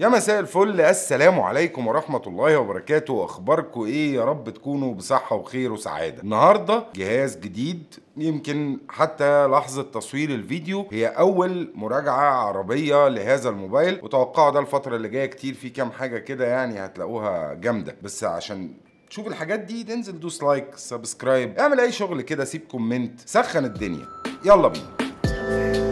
يا مساء الفل السلام عليكم ورحمة الله وبركاته أخباركم إيه يا رب تكونوا بصحة وخير وسعادة النهاردة جهاز جديد يمكن حتى لحظة تصوير الفيديو هي أول مراجعة عربية لهذا الموبايل وتوقعوا ده الفترة اللي جاية كتير في كام حاجة كده يعني هتلاقوها جامدة بس عشان تشوف الحاجات دي تنزل دوس لايك سبسكرايب اعمل أي شغل كده سيب كومنت سخن الدنيا يلا بينا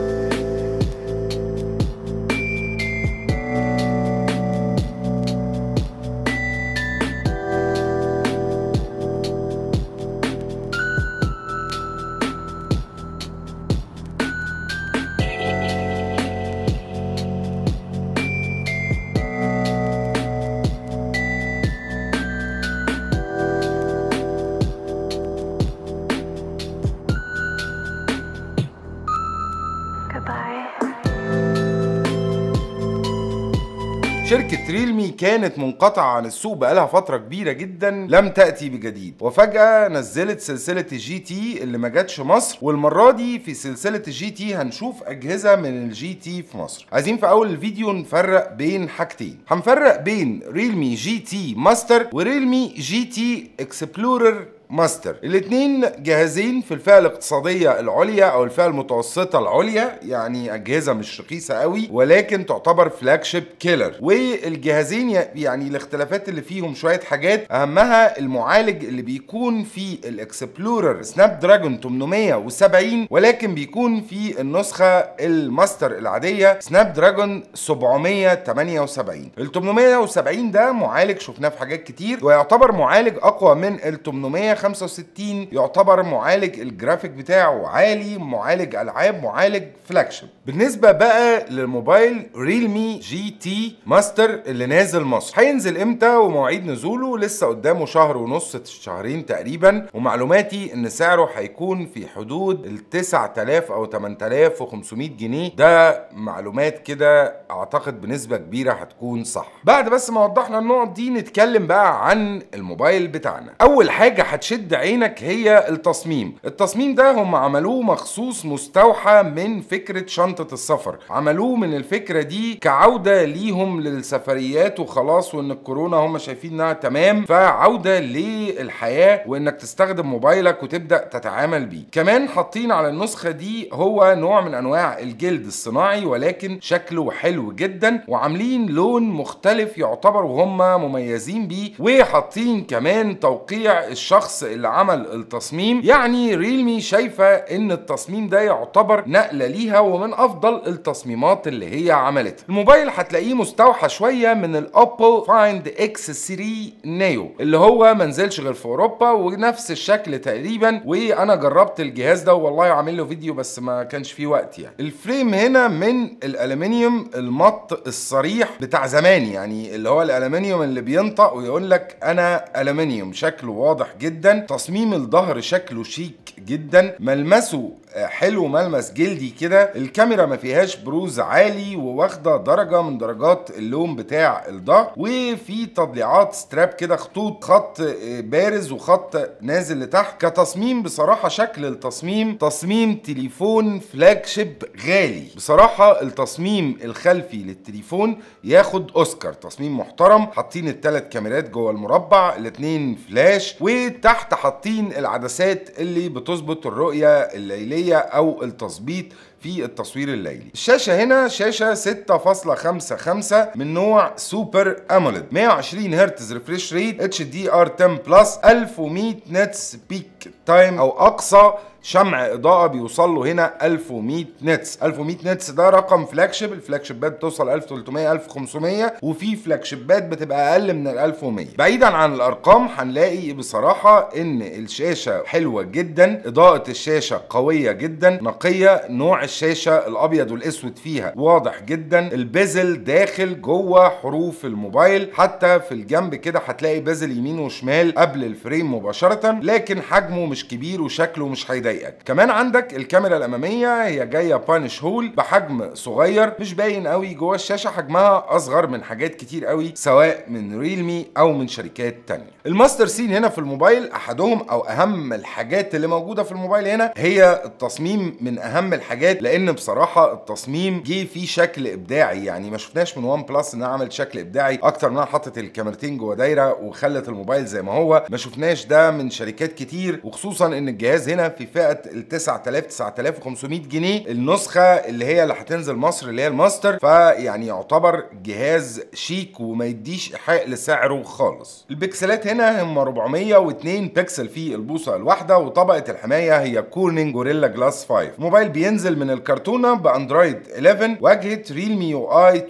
شركة ريلمي كانت منقطعة عن السوق بقالها فترة كبيرة جدا لم تأتي بجديد وفجأة نزلت سلسلة الجي تي اللي ما جاتش مصر والمرة دي في سلسلة الجي تي هنشوف أجهزة من الجي تي في مصر عايزين في أول الفيديو نفرق بين حاجتين هنفرق بين ريلمي جي تي ماستر وريلمي جي تي اكسبلورر ماستر الاثنين جاهزين في الفئه الاقتصاديه العليا او الفئه المتوسطه العليا يعني اجهزه مش رخيصه قوي ولكن تعتبر فلاج شيب كيلر والجهازين يعني الاختلافات اللي فيهم شويه حاجات اهمها المعالج اللي بيكون في الاكسبلورر سناب دراجون 870 ولكن بيكون في النسخه الماستر العاديه سناب دراجون 778 ال 870 ده معالج شفناه في حاجات كتير ويعتبر معالج اقوى من ال 800 65 يعتبر معالج الجرافيك بتاعه عالي معالج العاب معالج فلاجشيب بالنسبه بقى للموبايل ريلمي جي تي ماستر اللي نازل مصر هينزل امتى ومواعيد نزوله لسه قدامه شهر ونص شهرين تقريبا ومعلوماتي ان سعره هيكون في حدود ال 9000 او 8500 جنيه ده معلومات كده اعتقد بنسبه كبيره هتكون صح بعد بس ما وضحنا النقط دي نتكلم بقى عن الموبايل بتاعنا اول حاجه هتش تشد عينك هي التصميم التصميم ده هم عملوه مخصوص مستوحى من فكرة شنطة السفر عملوه من الفكرة دي كعودة ليهم للسفريات وخلاص وان الكورونا هم شايفين انها تمام فعودة للحياة وانك تستخدم موبايلك وتبدأ تتعامل بيه كمان حاطين على النسخة دي هو نوع من انواع الجلد الصناعي ولكن شكله حلو جدا وعاملين لون مختلف يعتبر وهم مميزين بيه وحاطين كمان توقيع الشخص الشخص اللي عمل التصميم يعني ريلمي شايفة ان التصميم ده يعتبر نقلة ليها ومن افضل التصميمات اللي هي عملتها الموبايل هتلاقيه مستوحى شوية من الابل فايند اكس 3 نيو اللي هو منزلش غير في اوروبا ونفس الشكل تقريبا وانا جربت الجهاز ده والله عامل له فيديو بس ما كانش فيه وقت يعني الفريم هنا من الالومنيوم المط الصريح بتاع زمان يعني اللي هو الالومنيوم اللي بينطق ويقول لك انا المنيوم شكله واضح جدا تصميم الظهر شكله شيك جدا ملمسه حلو ملمس جلدي كده الكاميرا ما فيهاش بروز عالي وواخده درجه من درجات اللون بتاع الظهر وفي تضليعات ستراب كده خطوط خط آه، بارز وخط نازل لتحت كتصميم بصراحه شكل التصميم تصميم تليفون فلاج شيب غالي بصراحه التصميم الخلفي للتليفون ياخد اوسكار تصميم محترم حاطين الثلاث كاميرات جوه المربع الاثنين فلاش وتحت حاطين العدسات اللي بتظبط الرؤيه الليليه العملية أو التظبيط في التصوير الليلي الشاشه هنا شاشه 6.55 من نوع سوبر اموليد 120 هرتز ريفريش ريت اتش دي ار 10 بلس 1100 نتس بيك تايم او اقصى شمع اضاءه بيوصل له هنا 1100 نتس 1100 نتس ده رقم فلاج شيب الفلاج شيبات توصل 1300 1500 وفي فلاج شيبات بتبقى اقل من ال 1100 بعيدا عن الارقام هنلاقي بصراحه ان الشاشه حلوه جدا اضاءه الشاشه قويه جدا نقيه نوع الشاشه الابيض والاسود فيها واضح جدا البيزل داخل جوه حروف الموبايل حتى في الجنب كده هتلاقي بيزل يمين وشمال قبل الفريم مباشره لكن حجمه مش كبير وشكله مش هيضايقك كمان عندك الكاميرا الاماميه هي جايه بانش هول بحجم صغير مش باين قوي جوه الشاشه حجمها اصغر من حاجات كتير قوي سواء من ريلمي او من شركات تانية الماستر سين هنا في الموبايل احدهم او اهم الحاجات اللي موجوده في الموبايل هنا هي التصميم من اهم الحاجات لان بصراحه التصميم جه فيه شكل ابداعي يعني ما شفناش من وان بلس انها عملت شكل ابداعي اكتر منها حطت الكاميرتين جوه دايره وخلت الموبايل زي ما هو ما شفناش ده من شركات كتير وخصوصا ان الجهاز هنا في فئه ال 9000 9500 جنيه النسخه اللي هي اللي هتنزل مصر اللي هي الماستر فيعني يعتبر جهاز شيك وما يديش ايحاء لسعره خالص البكسلات هنا هم 402 بكسل في البوصه الواحده وطبقه الحمايه هي كورنينج جوريلا جلاس 5 موبايل بينزل من من الكرتونة باندرويد 11 واجهة ريلمي يو اي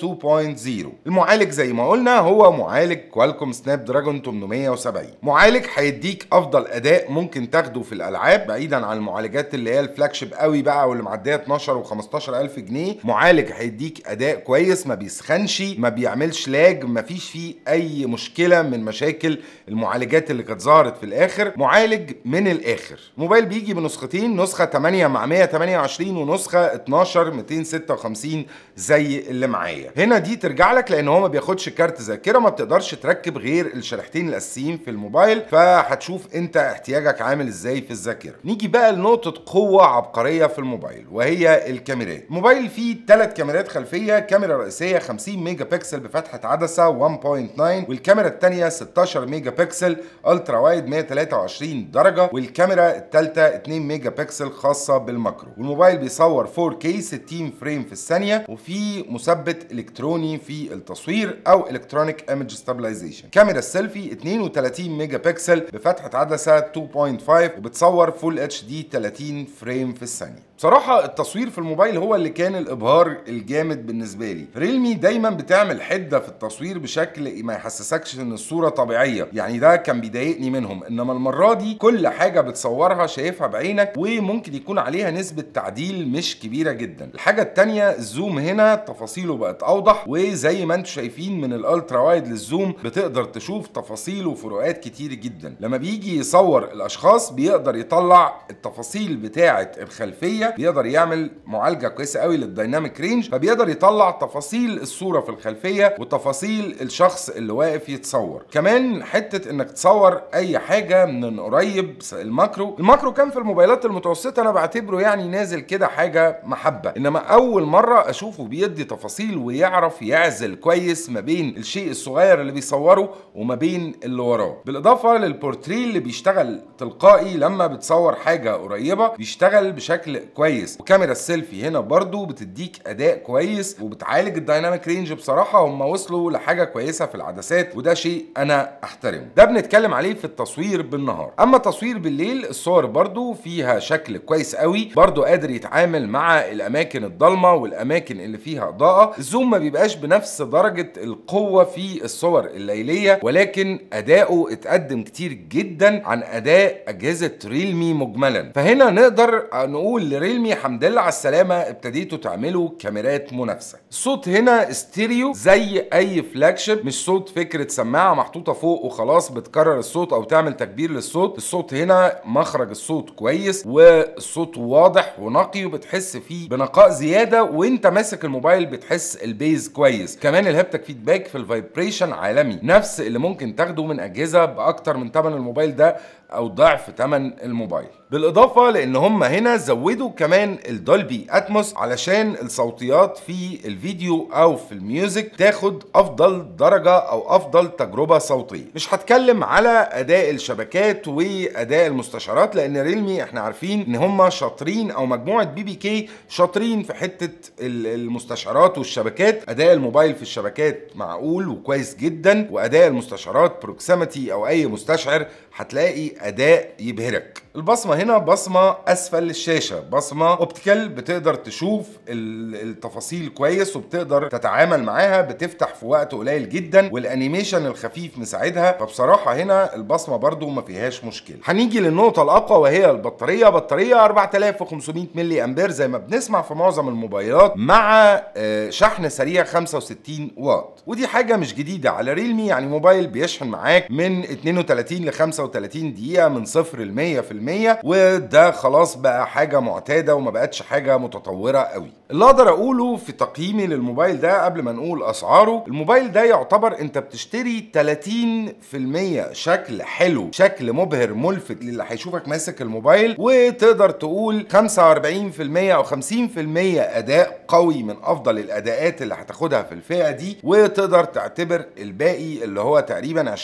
2.0 المعالج زي ما قلنا هو معالج كوالكوم سناب دراجون 870 معالج هيديك افضل اداء ممكن تاخده في الالعاب بعيدا عن المعالجات اللي هي الفلاج شيب قوي بقى واللي معديه 12 و15 الف جنيه معالج هيديك اداء كويس ما بيسخنش ما بيعملش لاج ما فيش فيه اي مشكله من مشاكل المعالجات اللي كانت ظهرت في الاخر معالج من الاخر موبايل بيجي بنسختين نسخه 8 مع 128 ونسخه نسخة 12 256 زي اللي معايا هنا دي ترجع لك لان هو ما بياخدش كارت ذاكره ما بتقدرش تركب غير الشريحتين الاساسيين في الموبايل فهتشوف انت احتياجك عامل ازاي في الذاكره نيجي بقى لنقطه قوه عبقريه في الموبايل وهي الكاميرات الموبايل فيه ثلاث كاميرات خلفيه كاميرا رئيسيه 50 ميجا بكسل بفتحه عدسه 1.9 والكاميرا الثانيه 16 ميجا بكسل الترا وايد 123 درجه والكاميرا الثالثه 2 ميجا بكسل خاصه بالماكرو والموبايل بيصور بيصور 4K 60 فريم في الثانية وفي مثبت الكتروني في التصوير او الكترونيك ايمج ستابلايزيشن كاميرا السيلفي 32 ميجا بكسل بفتحة عدسة 2.5 وبتصور فول اتش دي 30 فريم في الثانية بصراحه التصوير في الموبايل هو اللي كان الابهار الجامد بالنسبه لي ريلمي دايما بتعمل حده في التصوير بشكل ما يحسسكش ان الصوره طبيعيه يعني ده كان بيضايقني منهم انما المره دي كل حاجه بتصورها شايفها بعينك وممكن يكون عليها نسبه تعديل مش كبيره جدا الحاجه الثانيه الزوم هنا تفاصيله بقت اوضح وزي ما انتم شايفين من الالترا وايد للزوم بتقدر تشوف تفاصيل وفروقات كتير جدا لما بيجي يصور الاشخاص بيقدر يطلع التفاصيل بتاعه الخلفيه بيقدر يعمل معالجه كويسه قوي للديناميك رينج فبيقدر يطلع تفاصيل الصوره في الخلفيه وتفاصيل الشخص اللي واقف يتصور كمان حته انك تصور اي حاجه من قريب الماكرو الماكرو كان في الموبايلات المتوسطه انا بعتبره يعني نازل كده حاجه محبه انما اول مره اشوفه بيدي تفاصيل ويعرف يعزل كويس ما بين الشيء الصغير اللي بيصوره وما بين اللي وراه بالاضافه للبورتريه اللي بيشتغل تلقائي لما بتصور حاجه قريبه بيشتغل بشكل كويس وكاميرا السيلفي هنا برضو بتديك اداء كويس وبتعالج الدايناميك رينج بصراحه هم وصلوا لحاجه كويسه في العدسات وده شيء انا احترمه ده بنتكلم عليه في التصوير بالنهار اما التصوير بالليل الصور برضو فيها شكل كويس قوي برضو قادر يتعامل مع الاماكن الضلمه والاماكن اللي فيها اضاءه الزوم ما بيبقاش بنفس درجه القوه في الصور الليليه ولكن اداؤه اتقدم كتير جدا عن اداء اجهزه ريلمي مجملا فهنا نقدر نقول لريلمي ريلمي حمد لله على السلامه ابتديتوا تعملوا كاميرات منافسه الصوت هنا ستيريو زي اي فلاج شيب مش صوت فكره سماعه محطوطه فوق وخلاص بتكرر الصوت او تعمل تكبير للصوت الصوت هنا مخرج الصوت كويس والصوت واضح ونقي وبتحس فيه بنقاء زياده وانت ماسك الموبايل بتحس البيز كويس كمان الهابتك فيدباك في الفايبريشن عالمي نفس اللي ممكن تاخده من اجهزه باكتر من ثمن الموبايل ده او ضعف ثمن الموبايل بالاضافه لان هم هنا زودوا كمان الدولبي اتموس علشان الصوتيات في الفيديو او في الميوزك تاخد افضل درجه او افضل تجربه صوتيه مش هتكلم على اداء الشبكات واداء المستشارات لان ريلمي احنا عارفين ان هم شاطرين او مجموعه بي بي كي شاطرين في حته المستشارات والشبكات اداء الموبايل في الشبكات معقول وكويس جدا واداء المستشارات بروكسيمتي او اي مستشعر هتلاقي اداء يبهرك البصمه هنا بصمه اسفل الشاشه بصمه اوبتيكال بتقدر تشوف التفاصيل كويس وبتقدر تتعامل معاها بتفتح في وقت قليل جدا والانيميشن الخفيف مساعدها فبصراحه هنا البصمه برده ما فيهاش مشكله هنيجي للنقطه الاقوى وهي البطاريه بطاريه 4500 ملي امبير زي ما بنسمع في معظم الموبايلات مع آه، شحن سريع 65 واط ودي حاجه مش جديده على ريلمي يعني موبايل بيشحن معاك من 32 ل 35 دقيقه الدقيقه من صفر ل 100% وده خلاص بقى حاجه معتاده وما بقتش حاجه متطوره قوي اللي اقدر اقوله في تقييمي للموبايل ده قبل ما نقول اسعاره الموبايل ده يعتبر انت بتشتري 30% شكل حلو شكل مبهر ملفت للي هيشوفك ماسك الموبايل وتقدر تقول 45% او 50% اداء قوي من افضل الاداءات اللي هتاخدها في الفئه دي وتقدر تعتبر الباقي اللي هو تقريبا 20%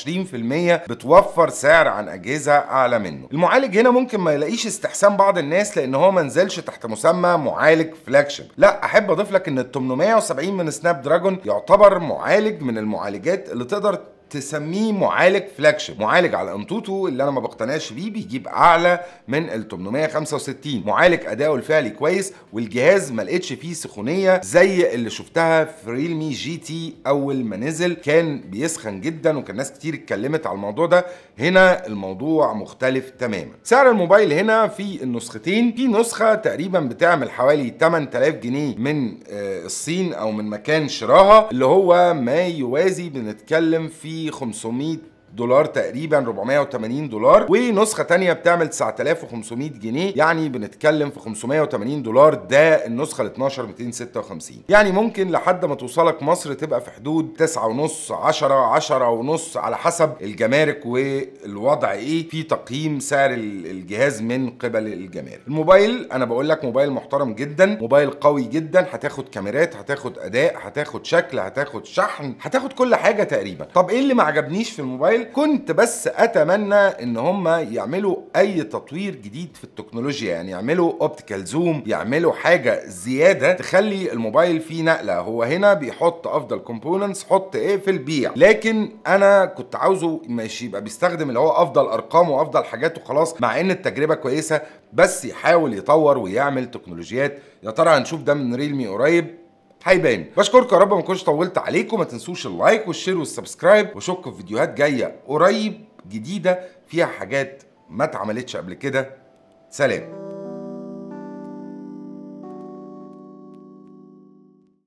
بتوفر سعر عن اجهزه اعلى منه المعالج هنا ممكن ما يلاقيش استحسان بعض الناس لان هو ما نزلش تحت مسمى معالج فلاج لا احب اضيف لك ان ال 870 من سناب دراجون يعتبر معالج من المعالجات اللي تقدر تسميه معالج فلاج معالج على انطوتو اللي انا ما بقتنعش بيه بيجيب اعلى من ال 865 معالج اداؤه الفعلي كويس والجهاز ما لقيتش فيه سخونيه زي اللي شفتها في ريلمي جي تي اول ما نزل كان بيسخن جدا وكان ناس كتير اتكلمت على الموضوع ده هنا الموضوع مختلف تماما سعر الموبايل هنا في النسختين في نسخه تقريبا بتعمل حوالي 8000 جنيه من آه، الصين او من مكان شراها اللي هو ما يوازي بنتكلم في 500 دولار تقريبا 480 دولار ونسخه ثانيه بتعمل 9500 جنيه يعني بنتكلم في 580 دولار ده النسخه ال 12 256 يعني ممكن لحد ما توصلك مصر تبقى في حدود 9.5 10 10 ونص على حسب الجمارك والوضع ايه في تقييم سعر الجهاز من قبل الجمارك الموبايل انا بقول لك موبايل محترم جدا موبايل قوي جدا هتاخد كاميرات هتاخد اداء هتاخد شكل هتاخد شحن هتاخد كل حاجه تقريبا طب ايه اللي ما عجبنيش في الموبايل كنت بس اتمنى ان هم يعملوا اي تطوير جديد في التكنولوجيا يعني يعملوا اوبتيكال زوم يعملوا حاجه زياده تخلي الموبايل فيه نقله هو هنا بيحط افضل كومبوننتس حط ايه في البيع لكن انا كنت عاوزه ماشي يبقى بيستخدم اللي هو افضل ارقام وافضل حاجات وخلاص مع ان التجربه كويسه بس يحاول يطور ويعمل تكنولوجيات يا ترى هنشوف ده من ريلمي قريب هيبان بشكركم يا رب ما كنتش طولت عليكم ما تنسوش اللايك والشير والسبسكرايب واشوفكم في فيديوهات جايه قريب جديده فيها حاجات ما اتعملتش قبل كده سلام